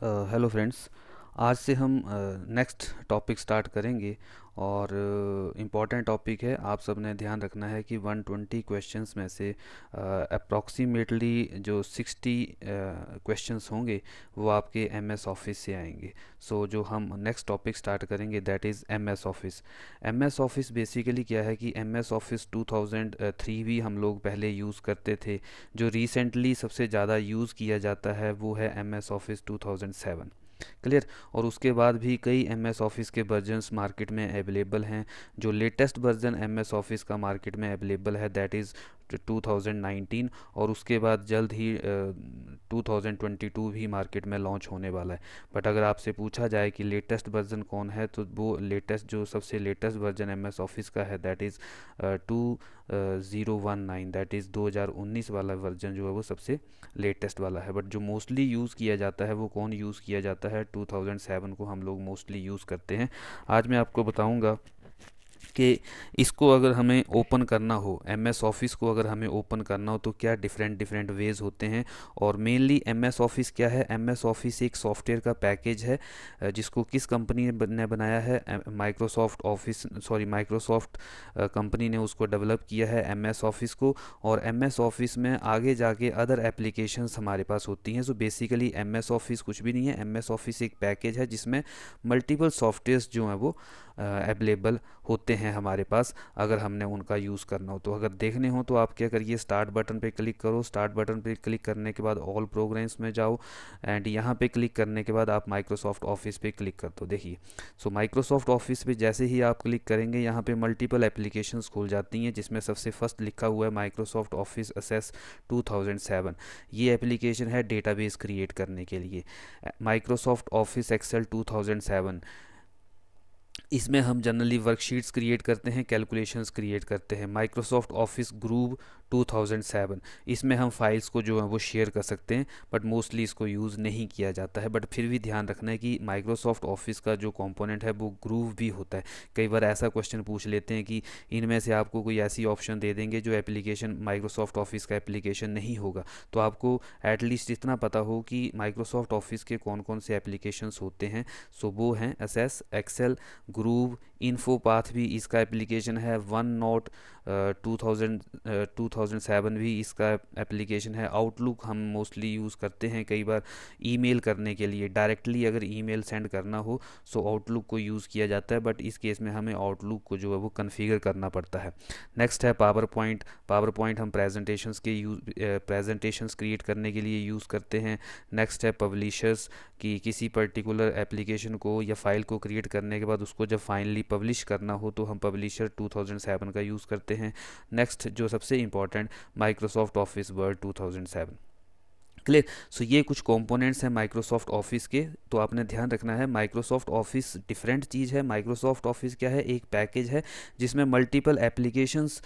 uh, hello friends आज से हम नेक्स्ट टॉपिक स्टार्ट करेंगे और इम्पॉर्टेंट टॉपिक है आप सब ने ध्यान रखना है कि 120 क्वेश्चन में से अप्रॉक्सीमेटली जो 60 uh, होंगे वो आपके एमएस ऑफिस से आएंगे सो so, जो हम नेक्स्ट टॉपिक स्टार्ट करेंगे that is MS Office MS Office basically क्या है कि एमएस ऑफिस 2003 भी हम लोग पहले यूज़ करते थे जो रिसेंटली सबसे ज़्यादा यूज़ किया जाता है वो है एस ऑफिस सेवन क्लियर और उसके बाद भी कई एम एस ऑफिस के वर्जन्स मार्केट में अवेलेबल हैं जो latest version M S Office का मार्केट में अवेलेबल है दैट इज़ 2019 और उसके बाद जल्द ही uh, 2022 भी मार्केट में लॉन्च होने वाला है बट अगर आपसे पूछा जाए कि लेटेस्ट वर्जन कौन है तो वो लेटेस्ट जो सबसे latest version M S Office का है that is two zero one nine that is दो हजार उन्नीस वाला वर्जन जो है वो सबसे लेटेस्ट वाला है बट जो मोस्टली यूज़ किया जाता है वो कौन यूज़ किया जाता है टू थाउजेंड सेवन को हम लोग मोस्टली यूज़ करते हैं आज मैं आपको बताऊँगा कि इसको अगर हमें ओपन करना हो एम एस ऑफिस को अगर हमें ओपन करना हो तो क्या डिफरेंट डिफरेंट वेज होते हैं और मेनली एम एस ऑफिस क्या है एम एस ऑफिस एक सॉफ्टवेयर का पैकेज है जिसको किस कंपनी ने बनाया है Microsoft Office sorry Microsoft company ने उसको डेवलप किया है एम एस ऑफिस को और एम एस ऑफिस में आगे जाके अदर एप्लीकेशन हमारे पास होती हैं so basically M S Office कुछ भी नहीं है एम एस ऑफिस एक पैकेज है जिसमें मल्टीपल सॉफ्टवेयर जो हैं वो अवेलेबल होते हैं हमारे पास अगर हमने उनका यूज़ करना हो तो अगर देखने हो तो आप क्या करिए स्टार्ट बटन पे क्लिक करो स्टार्ट बटन पे क्लिक करने के बाद ऑल प्रोग्राम्स में जाओ एंड यहाँ पे क्लिक करने के बाद आप माइक्रोसॉफ्ट ऑफिस पे क्लिक कर दो देखिए सो माइक्रोसॉफ्ट ऑफिस पे जैसे ही आप क्लिक करेंगे यहाँ पे मल्टीपल एप्लीकेशन खुल जाती हैं जिसमें सबसे फर्स्ट लिखा हुआ है माइक्रोसॉफ्ट ऑफिस असेस टू ये एप्लीकेशन है डेटा क्रिएट करने के लिए माइक्रोसॉफ्ट ऑफिस एक्सेल टू इसमें हम जनरली वर्कशीट्स क्रिएट करते हैं कैलकुलेशंस क्रिएट करते हैं माइक्रोसॉफ्ट ऑफिस ग्रूव 2007 इसमें हम फाइल्स को जो है वो शेयर कर सकते हैं बट मोस्टली इसको यूज़ नहीं किया जाता है बट फिर भी ध्यान रखना है कि माइक्रोसॉफ्ट ऑफिस का जो कंपोनेंट है वो ग्रूव भी होता है कई बार ऐसा क्वेश्चन पूछ लेते हैं कि इनमें से आपको कोई ऐसी ऑप्शन दे देंगे जो एप्लीकेशन माइक्रोसॉफ्ट ऑफिस का एप्लीकेशन नहीं होगा तो आपको एटलीस्ट इतना पता हो कि माइक्रोसॉफ्ट ऑफिस के कौन कौन से एप्लीकेशन होते हैं सो वो हैं S S Excel Groove InfoPath भी इसका एप्लीकेशन है OneNote two thousand two thousand seven भी इसका एप्लीकेशन है आउटलुक हम मोस्टली यूज़ करते हैं कई बार ईमेल करने के लिए डायरेक्टली अगर ईमेल सेंड करना हो सो आउटलुक को यूज़ किया जाता है बट इस केस में हमें आउटलुक को जो है वो कन्फिगर करना पड़ता है नेक्स्ट है पावर पॉइंट पावर पॉइंट हम प्रेजेंटेशन के यूज प्रेजेंटेशन क्रिएट करने के लिए यूज़ करते हैं नेक्स्ट है पब्लिशर्स की किसी पर्टिकुलर एप्लीकेशन को या फाइल को क्रिएट करने के बाद उसको जब फाइनली पब्लिश करना हो तो हम पब्लिशर 2007 का यूज़ करते हैं नेक्स्ट जो सबसे important Microsoft Office Word 2007 clear so ये कुछ कंपोनेंट्स हैं माइक्रोसॉफ्ट ऑफिस के तो आपने ध्यान रखना है माइक्रोसॉफ्ट ऑफिस डिफरेंट चीज़ है माइक्रोसॉफ्ट ऑफिस क्या है एक पैकेज है जिसमें मल्टीपल एप्लीकेशंस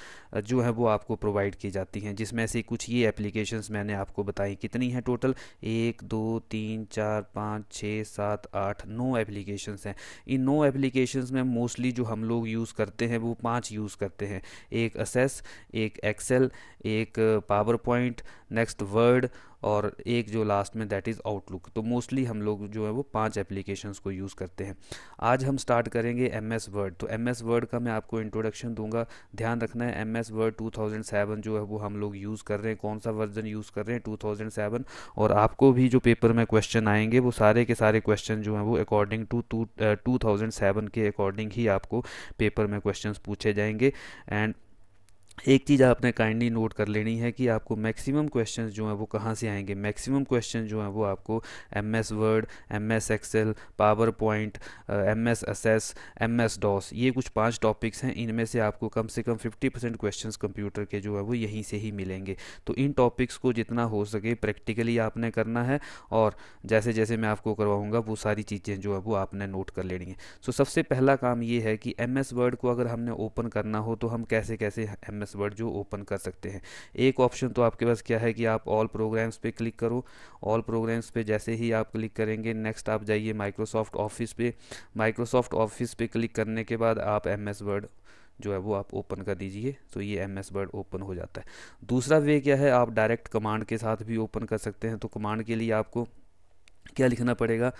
जो है वो आपको प्रोवाइड की जाती हैं जिसमें से कुछ ये एप्लीकेशंस मैंने आपको बताई कितनी हैं टोटल एक दो तीन चार पाँच छः सात आठ नौ एप्लीकेशंस हैं इन नौ एप्लीकेशंस में मोस्टली जो हम लोग यूज़ करते हैं वो पाँच यूज़ करते हैं एक असेस एक एक्सेल एक पावर पॉइंट नेक्स्ट वर्ड और एक जो लास्ट में दैट इज़ आउटलुक तो मोस्टली हम लोग जो है वो पांच एप्लीकेशंस को यूज़ करते हैं आज हम स्टार्ट करेंगे एम एस वर्ड तो एम एस वर्ड का मैं आपको इंट्रोडक्शन दूंगा ध्यान रखना है M S Word two thousand seven जो है वो हम लोग यूज़ कर रहे हैं कौन सा वर्जन यूज़ कर रहे हैं टू थाउजेंड सेवन और आपको भी जो पेपर में क्वेश्चन आएंगे वो सारे के सारे क्वेश्चन जो हैं वो according to two thousand seven के अकॉर्डिंग ही आपको पेपर में क्वेश्चन पूछे जाएंगे एंड एक चीज़ आपने काइंडली नोट कर लेनी है कि आपको मैक्सिमम क्वेश्चंस जो हैं वो कहाँ से आएंगे मैक्सिमम क्वेश्चन जो हैं वो आपको M S Word M S Excel PowerPoint M S S S M S DOS ये कुछ पांच टॉपिक्स हैं इनमें से आपको कम से कम 50 परसेंट क्वेश्चन कंप्यूटर के जो है वो यहीं से ही मिलेंगे तो इन टॉपिक्स को जितना हो सके प्रैक्टिकली आपने करना है और जैसे जैसे मैं आपको करवाऊँगा वो सारी चीज़ें जो है वो आपने नोट कर लेनी है सो so, सबसे पहला काम ये है कि एम एस वर्ड को अगर हमने ओपन करना हो तो हम कैसे कैसे एम एमएस एस वर्ड जो ओपन कर सकते हैं एक ऑप्शन तो आपके पास क्या है कि आप ऑल प्रोग्राम्स पे क्लिक करो ऑल प्रोग्राम्स पे जैसे ही आप क्लिक करेंगे नेक्स्ट आप जाइए माइक्रोसॉफ्ट ऑफिस पे माइक्रोसॉफ्ट ऑफिस पे क्लिक करने के बाद आप एम वर्ड जो है वो आप ओपन कर दीजिए तो ये एम एस वर्ड ओपन हो जाता है दूसरा वे क्या है आप डायरेक्ट कमांड के साथ भी ओपन कर सकते हैं तो कमांड के लिए आपको क्या लिखना पड़ेगा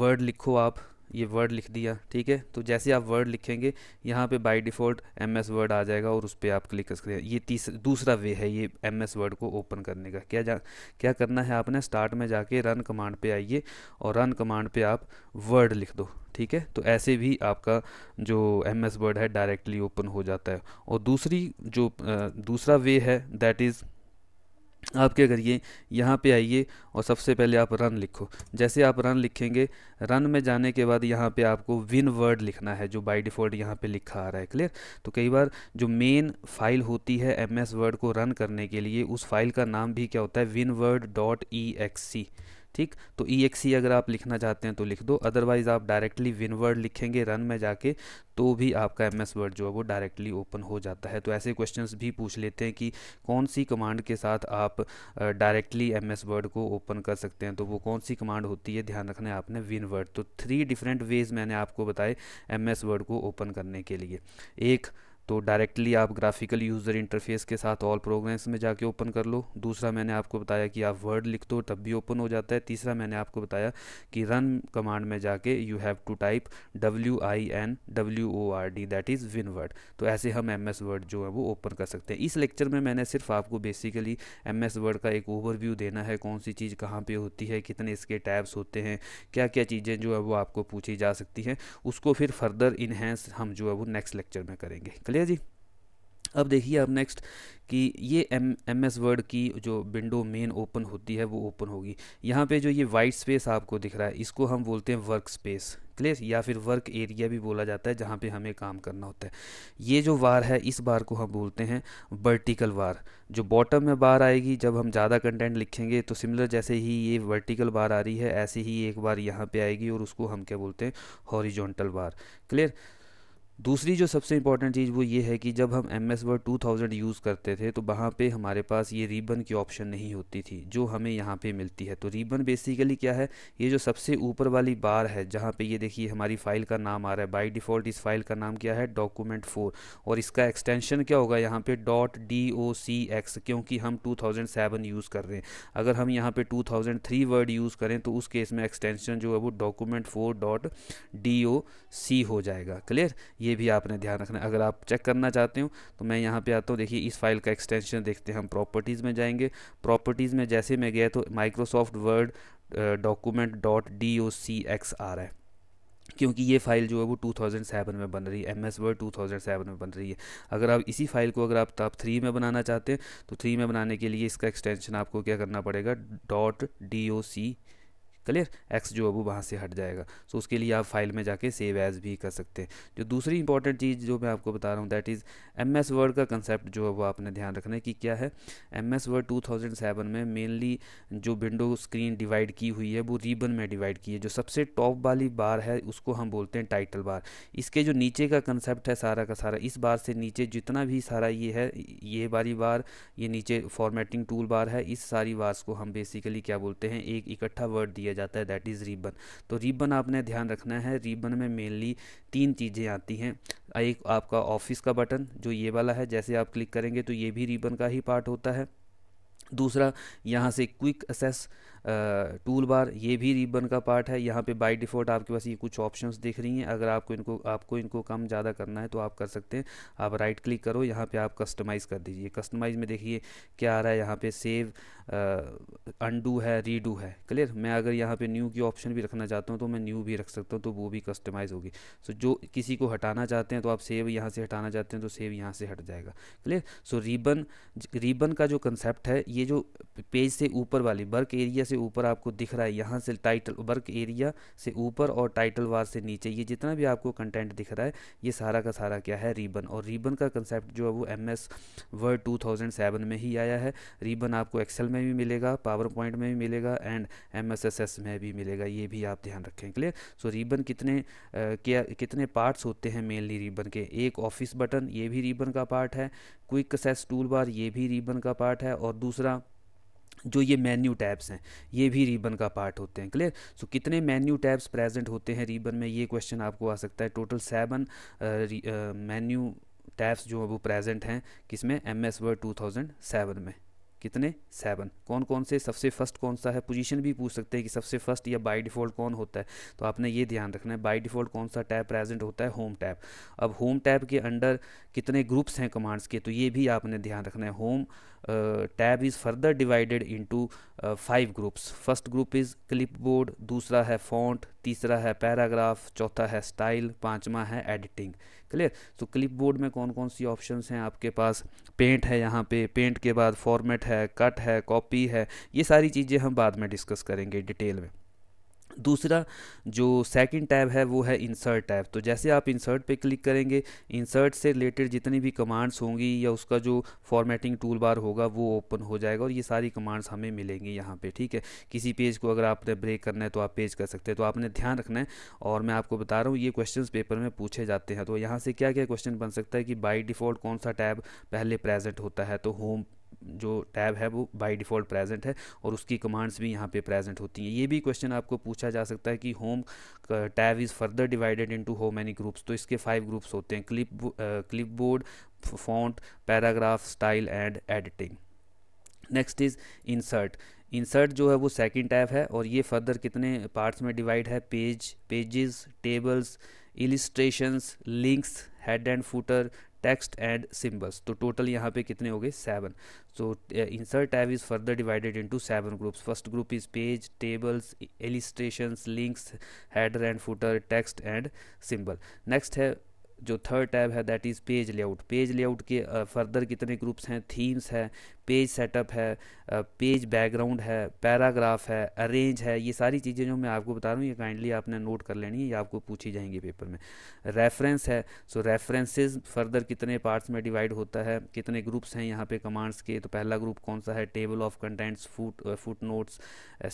वर्ड लिखो आप ये वर्ड लिख दिया ठीक है तो जैसे आप वर्ड लिखेंगे यहाँ पे by default M S Word आ जाएगा और उस पर आप क्लिक कर ये तीसरा दूसरा वे है ये एम एस वर्ड को ओपन करने का क्या जा क्या करना है आपने स्टार्ट में जाके रन कमांड पे आइए और रन कमांड पे आप वर्ड लिख दो ठीक है तो ऐसे भी आपका जो एम एस वर्ड है डायरेक्टली ओपन हो जाता है और दूसरी जो दूसरा वे है दैट इज़ आप क्या करिए यहाँ पे आइए और सबसे पहले आप रन लिखो जैसे आप रन लिखेंगे रन में जाने के बाद यहाँ पे आपको विन वर्ड लिखना है जो बाय डिफ़ॉल्ट यहाँ पे लिखा आ रहा है क्लियर तो कई बार जो मेन फाइल होती है एम एस वर्ड को रन करने के लिए उस फाइल का नाम भी क्या होता है WinWord dot E X C ठीक तो ई अगर आप लिखना चाहते हैं तो लिख दो अदरवाइज़ आप डायरेक्टली विनवर्ड लिखेंगे रन में जाके तो भी आपका एम एस वर्ड जो है वो डायरेक्टली ओपन हो जाता है तो ऐसे क्वेश्चन भी पूछ लेते हैं कि कौन सी कमांड के साथ आप डायरेक्टली एम एस वर्ड को ओपन कर सकते हैं तो वो कौन सी कमांड होती है ध्यान रखना है आपने विन वर्ड तो थ्री डिफरेंट वेज मैंने आपको बताए एम एस वर्ड को ओपन करने के लिए एक तो डायरेक्टली आप ग्राफिकल यूज़र इंटरफेस के साथ ऑल प्रोग्राम्स में जाके ओपन कर लो दूसरा मैंने आपको बताया कि आप वर्ड लिख दो तब भी ओपन हो जाता है तीसरा मैंने आपको बताया कि रन कमांड में जाके you have to type W I N W O R D that is WinWord तो ऐसे हम एम एस वर्ड जो है वो ओपन कर सकते हैं इस लेक्चर में मैंने सिर्फ आपको बेसिकली एम एस वर्ड का एक ओवरव्यू देना है कौन सी चीज़ कहाँ पर होती है कितने इसके टैब्स होते हैं क्या क्या चीज़ें जो है वो आपको पूछी जा सकती हैं उसको फिर फर्दर इन्हेंस हम जो है वो नेक्स्ट लेक्चर में करेंगे क्लियर बढ़िया जी अब देखिए अब नेक्स्ट कि ये एम एम एस वर्ड की जो विंडो मेन ओपन होती है वो ओपन होगी यहाँ पे जो ये वाइट स्पेस आपको दिख रहा है इसको हम बोलते हैं वर्क स्पेस क्लियर या फिर वर्क एरिया भी बोला जाता है जहाँ पे हमें काम करना होता है ये जो वार है इस बार को हम बोलते हैं वर्टिकल वार जो बॉटम में बार आएगी जब हम ज़्यादा कंटेंट लिखेंगे तो सिमिलर जैसे ही ये वर्टिकल बार आ रही है ऐसे ही एक बार यहाँ पे आएगी और उसको हम क्या बोलते हैं हॉरिजोंटल बार क्लियर दूसरी जो सबसे इम्पॉर्टेंट चीज़ वो ये है कि जब हम M S Word two thousand use करते थे तो वहाँ पे हमारे पास ये रिबन की ऑप्शन नहीं होती थी जो हमें यहाँ पे मिलती है तो रिबन बेसिकली क्या है ये जो सबसे ऊपर वाली बार है जहाँ पे ये देखिए हमारी फ़ाइल का नाम आ रहा है बाई डिफ़ॉल्ट इस फाइल का नाम क्या है डॉक्यूमेंट फोर और इसका एक्सटेंशन क्या होगा यहाँ पर dot D O C X क्योंकि हम टू थाउजेंड सेवन यूज़ कर रहे हैं अगर हम यहाँ पर two thousand three Word use करें तो उस केस में एक्सटेंशन जो है वो document for dot D O C हो जाएगा क्लियर ये भी आपने ध्यान रखना अगर आप चेक करना चाहते हो तो मैं यहाँ पे आता हूँ देखिए इस फाइल का एक्सटेंशन देखते हैं हम प्रॉपर्टीज़ में जाएंगे प्रॉपर्टीज़ में जैसे मैं गया तो Microsoft Word document dot D O C X आ रहा है क्योंकि ये फाइल जो है वो 2007 में बन रही है एम एस वर्ड टू में बन रही है अगर आप इसी फाइल को अगर आप तब थ्री में बनाना चाहते हैं तो थ्री में बनाने के लिए इसका एक्सटेंशन आपको क्या करना पड़ेगा dot D O C clear X जो है वो वहाँ से हट जाएगा सो उसके लिए आप फाइल में जाके सेव एज भी कर सकते हैं जो दूसरी इंपॉर्टेंट चीज़ जो मैं आपको बता रहा हूँ that is M S Word का कंसेप्ट जो है वो आपने ध्यान रखना है कि क्या है M S Word two thousand seven में मेनली जो विंडो स्क्रीन डिवाइड की हुई है वो रिबन में डिवाइड की है जो सबसे टॉप वाली बार है उसको हम बोलते हैं टाइटल बार इसके जो नीचे का कंसेप्ट है सारा का सारा इस बार से नीचे जितना भी सारा ये है ये वाली बार ये नीचे फॉर्मेटिंग टूल बार है इस सारी बार्स को हम बेसिकली क्या बोलते हैं एक इकट्ठा वर्ड दिया जाता है दैट इज़ रिबन तो रिबन आपने ध्यान रखना है रिबन में मेनली तीन चीज़ें आती हैं एक आपका ऑफिस का बटन जो ये वाला है जैसे आप क्लिक करेंगे तो ये भी रिबन का ही पार्ट होता है दूसरा यहाँ से क्विक असेस टूल बार ये भी रिबन का पार्ट है यहाँ पे बाय डिफ़ॉल्ट आपके पास ये कुछ ऑप्शंस दिख रही हैं अगर आपको इनको आपको इनको कम ज़्यादा करना है तो आप कर सकते हैं आप राइट क्लिक करो यहाँ पे आप कस्टमाइज़ कर दीजिए कस्टमाइज़ में देखिए क्या आ रहा है यहाँ पे सेव अनडू है रीडू है क्लियर मैं अगर यहाँ पर न्यू की ऑप्शन भी रखना चाहता हूँ तो मैं न्यू भी रख सकता हूँ तो वो भी कस्टमाइज़ होगी सो जो किसी को हटाना चाहते हैं तो आप सेव यहाँ से हटाना चाहते हैं तो सेव यहाँ से हट जाएगा क्लियर सो रिबन रिबन का जो कंसेप्ट है ये जो पेज से ऊपर वाली बर्क एरिया से ऊपर आपको दिख रहा है यहाँ से टाइटल वर्क एरिया से ऊपर और टाइटल वार से नीचे ये जितना भी आपको कंटेंट दिख रहा है ये सारा का सारा क्या है रिबन और रिबन का कंसेप्ट जो है वो M S Word two thousand seven में ही आया है रिबन आपको एक्सेल में भी मिलेगा पावर पॉइंट में भी मिलेगा and M S S S में भी मिलेगा ये भी आप ध्यान रखें क्लियर सो रिबन कितने क्या कितने पार्ट्स होते हैं मेनली रिबन के एक ऑफिस बटन ये भी रिबन का पार्ट है क्विक सेस टूल बार ये भी रिबन का पार्ट है और दूसरा जो ये मेन्यू टैब्स हैं ये भी रिबन का पार्ट होते हैं क्लियर सो so, कितने मेन्यू टैब्स प्रेजेंट होते हैं रिबन में ये क्वेश्चन आपको आ सकता है टोटल सेवन मेन्यू टैब्स जो है वो प्रेजेंट हैं किसमें M S Word two thousand seven में कितने सेवन कौन कौन से सबसे फर्स्ट कौन सा है पोजीशन भी पूछ सकते हैं कि सबसे फर्स्ट या बाय डिफ़ॉल्ट कौन होता है तो आपने ये ध्यान रखना है बाय डिफ़ॉल्ट कौन सा टैब प्रेजेंट होता है होम टैब अब होम टैब के अंडर कितने ग्रुप्स हैं कमांड्स के तो ये भी आपने ध्यान रखना है home tab is further divided into five groups first group is clipboard दूसरा है फॉन्ट तीसरा है पैराग्राफ चौथा है स्टाइल पाँचवा है एडिटिंग क्लियर तो क्लिप बोर्ड में कौन कौन सी ऑप्शन हैं आपके पास पेंट है यहाँ पे पेंट के बाद फॉर्मेट है कट है कॉपी है ये सारी चीज़ें हम बाद में डिस्कस करेंगे डिटेल में दूसरा जो सेकंड टैब है वो है इंसर्ट टैब तो जैसे आप इंसर्ट पे क्लिक करेंगे इंसर्ट से रिलेटेड जितनी भी कमांड्स होंगी या उसका जो फॉर्मेटिंग टूल बार होगा वो ओपन हो जाएगा और ये सारी कमांड्स हमें मिलेंगी यहाँ पे ठीक है किसी पेज को अगर आपने ब्रेक करना है तो आप पेज कर सकते हैं तो आपने ध्यान रखना है और मैं आपको बता रहा हूँ ये क्वेश्चन पेपर में पूछे जाते हैं तो यहाँ से क्या क्या क्वेश्चन बन सकता है कि बाई डिफ़ॉल्ट कौन सा टैब पहले प्रेजेंट होता है तो होम जो टैब है वो बाय डिफ़ॉल्ट प्रेजेंट है और उसकी कमांड्स भी यहाँ पे प्रेजेंट होती हैं ये भी क्वेश्चन आपको पूछा जा सकता है कि home uh, tab is further divided into how many groups तो इसके फाइव ग्रुप्स होते हैं clip clipboard font paragraph style and editing next is insert insert जो है वो सेकेंड टैब है और ये फर्दर कितने पार्ट्स में डिवाइड है page pages tables illustrations links head and footer text and symbols तो टोटल यहाँ पे कितने हो गए seven so insert tab is further divided into seven groups first group is page tables illustrations links header and footer text and symbol next है जो third tab है that is page layout page layout के further uh, कितने groups हैं themes हैं page setup है page background है paragraph है अरेंज है ये सारी चीज़ें जो मैं आपको बता रहा हूँ ये काइंडली आपने नोट कर लेनी है ये आपको पूछी जाएंगी पेपर में रेफरेंस है सो रेफरेंसेस फर्दर कितने पार्ट्स में डिवाइड होता है कितने ग्रुप्स हैं यहाँ पे कमांड्स के तो पहला ग्रुप कौन सा है table of contents foot footnotes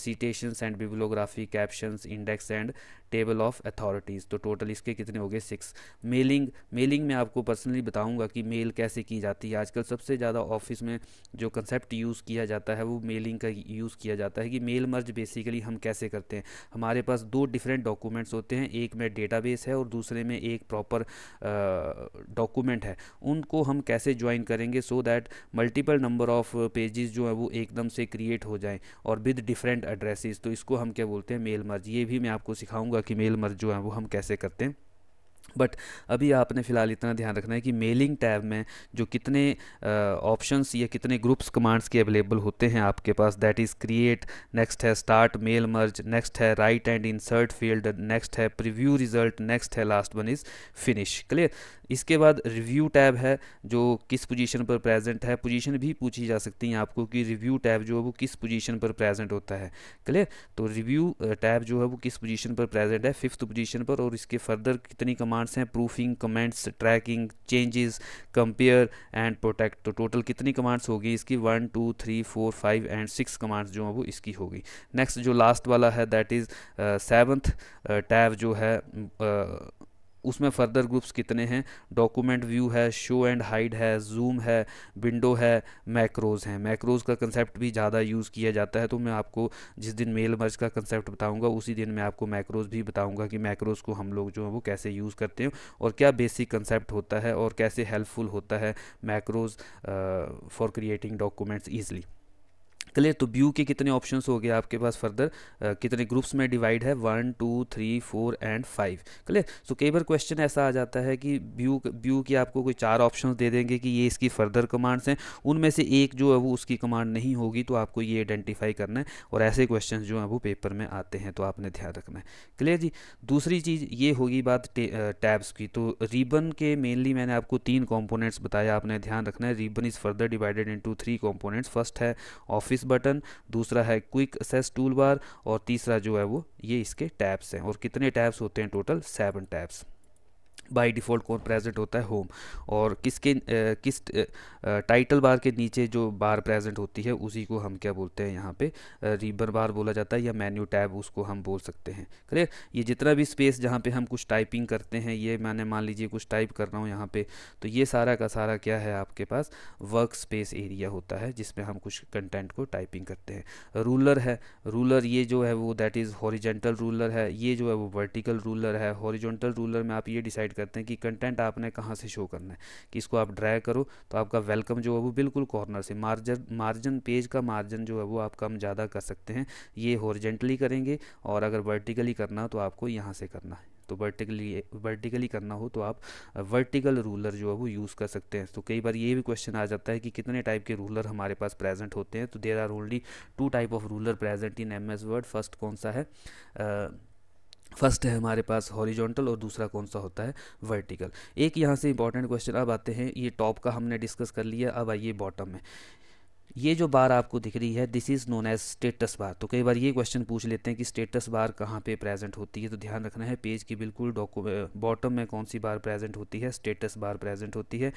citation and bibliography captions index and table of authorities तो टोटल इसके कितने हो गए सिक्स मेलिंग मेलिंग में आपको पर्सनली बताऊँगा कि मेल कैसे की जाती है आजकल सबसे ज़्यादा ऑफिस में जो जो कंसेप्ट यूज़ किया जाता है वो मेलिंग का यूज़ किया जाता है कि मेल मर्ज बेसिकली हम कैसे करते हैं हमारे पास दो डिफरेंट डॉक्यूमेंट्स होते हैं एक में डेटाबेस है और दूसरे में एक प्रॉपर डॉक्यूमेंट है उनको हम कैसे ज्वाइन करेंगे so that multiple number of pages जो है वो एकदम से क्रिएट हो जाएं और विद डिफरेंट एड्रेसेस तो इसको हम क्या बोलते हैं मेल मर्ज ये भी मैं आपको सिखाऊंगा कि मेल मर्ज जो है वो हम कैसे करते हैं बट अभी आपने फ़िलहाल इतना ध्यान रखना है कि मेलिंग टैब में जो कितने ऑप्शंस uh, या कितने ग्रुप्स कमांड्स के अवेलेबल होते हैं आपके पास दैट इज़ क्रिएट नेक्स्ट है स्टार्ट मेल मर्ज नेक्स्ट है write and insert field next है प्रिव्यू रिजल्ट नेक्स्ट है last one is finish clear इसके बाद रिव्यू टैब है जो किस पोजीशन पर प्रेजेंट है पोजीशन भी पूछी जा सकती है आपको कि रिव्यू टैब जो है वो किस पोजीशन पर प्रेजेंट होता है क्लियर तो रिव्यू टैब uh, जो है वो किस पोजीशन पर प्रेजेंट है फिफ्थ पोजीशन पर और इसके फर्दर कितनी कमांड्स हैं proofing comments tracking changes compare and protect तो टोटल कितनी कमांड्स होगी इसकी one two three four five and six commands जो हैं वो इसकी होगी नेक्स्ट जो लास्ट वाला है दैट इज़ सेवन्थ टैब जो है uh, उसमें फर्दर ग्रुप्स कितने हैं डॉक्यूमेंट व्यू है शो एंड हाइड है जूम है विंडो है मैक्रोज हैं मैक्रोज का कंसेप्ट भी ज़्यादा यूज़ किया जाता है तो मैं आपको जिस दिन मेल मर्ज का कंसेप्ट बताऊँगा उसी दिन मैं आपको मैक्रोज भी बताऊँगा कि मैक्रोज को हम लोग जो है वो कैसे यूज़ करते हैं और क्या बेसिक कंसेप्ट होता है और कैसे हेल्पफुल होता है macros for creating documents easily clear तो व्यू के कितने ऑप्शन हो गए आपके पास फर्दर कितने ग्रुप्स में डिवाइड है one two three four and five clear so कई बार क्वेश्चन ऐसा आ जाता है कि व्यू व्यू की आपको कोई चार ऑप्शन दे देंगे कि ये इसकी फर्दर कमांड्स हैं उनमें से एक जो है वो उसकी कमांड नहीं होगी तो आपको ये आइडेंटिफाई करना है और ऐसे क्वेश्चन जो है वो पेपर में आते हैं तो आपने ध्यान रखना है क्लियर जी दूसरी चीज़ ये होगी बात टैब्स की तो रिबन के मेनली मैंने आपको तीन कॉम्पोनेंट्स बताया आपने ध्यान रखना है ribbon is further divided into three components first है ऑफिस बटन दूसरा है क्विक असेस टूल बार और तीसरा जो है वो ये इसके टैब्स हैं और कितने टैब्स होते हैं total seven tabs by default कौन प्रेजेंट होता है होम और किसके किस टाइटल बार के नीचे जो बार प्रेजेंट होती है उसी को हम क्या बोलते हैं यहाँ पे रिबर बार बोला जाता है या मेन्यू टैब उसको हम बोल सकते हैं क्लियर ये जितना भी स्पेस जहाँ पे हम कुछ टाइपिंग करते हैं ये मैंने मान लीजिए कुछ टाइप कर रहा हूँ यहाँ पर तो ये सारा का सारा क्या है आपके पास वर्क स्पेस एरिया होता है जिसमें हम कुछ कंटेंट को टाइपिंग करते हैं रूलर है रूलर ये जो है वो दैट इज़ हॉरिजेंटल रूलर है ये जो है वो वर्टिकल रूलर है हॉरिजोंटल रूलर में आप ये डिसाइड डिसाइड करते हैं कि कंटेंट आपने कहाँ से शो करना है कि इसको आप ड्रैग करो तो आपका वेलकम जो है वो बिल्कुल कॉर्नर से मार्जन मार्जिन पेज का मार्जिन जो है वो आप कम ज़्यादा कर सकते हैं ये हॉर्जेंटली करेंगे और अगर वर्टिकली करना तो आपको यहाँ से करना है तो वर्टिकली वर्टिकली करना हो तो आप वर्टिकल रूलर जो है वो यूज़ कर सकते हैं तो कई बार ये भी क्वेश्चन आ जाता है कि कितने टाइप के रूलर हमारे पास प्रेजेंट होते हैं तो there are only two type of ruler present in M S Word first कौन सा है uh, फर्स्ट है हमारे पास हॉरिजॉन्टल और दूसरा कौन सा होता है वर्टिकल एक यहाँ से इंपॉर्टेंट क्वेश्चन अब आते हैं ये टॉप का हमने डिस्कस कर लिया अब आइए बॉटम में ये जो बार आपको दिख रही है this is known as status bar तो कई बार ये क्वेश्चन पूछ लेते हैं कि स्टेटस बार कहाँ पे प्रेजेंट होती है तो ध्यान रखना है पेज की बिल्कुल बॉटम में कौन सी बार प्रेजेंट होती है स्टेटस बार प्रेजेंट होती है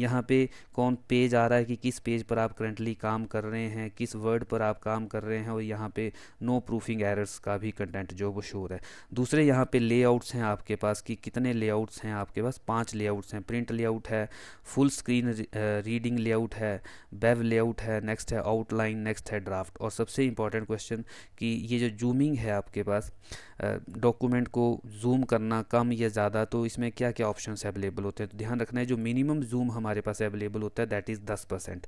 यहाँ पे कौन पेज आ रहा है कि किस पेज पर आप करंटली काम कर रहे हैं किस वर्ड पर आप काम कर रहे हैं और यहाँ पर नो प्रूफिंग एरर्स का भी कंटेंट जो वो शोर है दूसरे यहाँ पर ले हैं आपके पास कि कितने ले हैं आपके पास पाँच लेआउट्स हैं प्रिंट लेआउट है फुल स्क्रीन रीडिंग ले है वेब लेआउट है नेक्स्ट है आउटलाइन नेक्स्ट है ड्राफ्ट और सबसे इम्पॉर्टेंट क्वेश्चन कि ये जो जूमिंग है आपके पास डॉक्यूमेंट को जूम करना कम या ज़्यादा तो इसमें क्या क्या ऑप्शन अवेलेबल होते हैं तो ध्यान रखना है जो मिनिमम जूम हमारे पास अवेलेबल होता है दैट इज़ दस परसेंट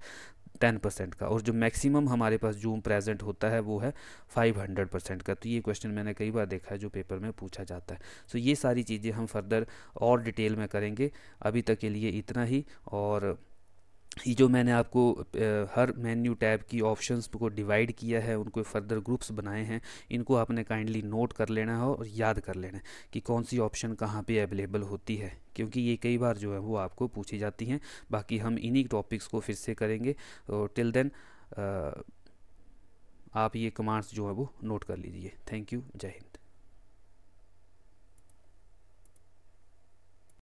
टेन परसेंट का और जो मैक्सिमम हमारे पास जूम प्रेजेंट होता है वो है फाइव हंड्रेड परसेंट का तो ये क्वेश्चन मैंने कई बार देखा है जो पेपर में पूछा जाता है सो ये सारी चीज़ें हम फर्दर और डिटेल में करेंगे अभी तक के लिए इतना ही और ये जो मैंने आपको हर मेन्यू टैब की ऑप्शंस को डिवाइड किया है उनको फर्दर ग्रुप्स बनाए हैं इनको आपने काइंडली नोट कर लेना है और याद कर लेना है कि कौन सी ऑप्शन कहाँ पे अवेलेबल होती है क्योंकि ये कई बार जो है वो आपको पूछी जाती हैं बाकी हम इन्हीं टॉपिक्स को फिर से करेंगे और टिल देन आप ये कमांड्स जो है वो नोट कर लीजिए थैंक यू जय हिंद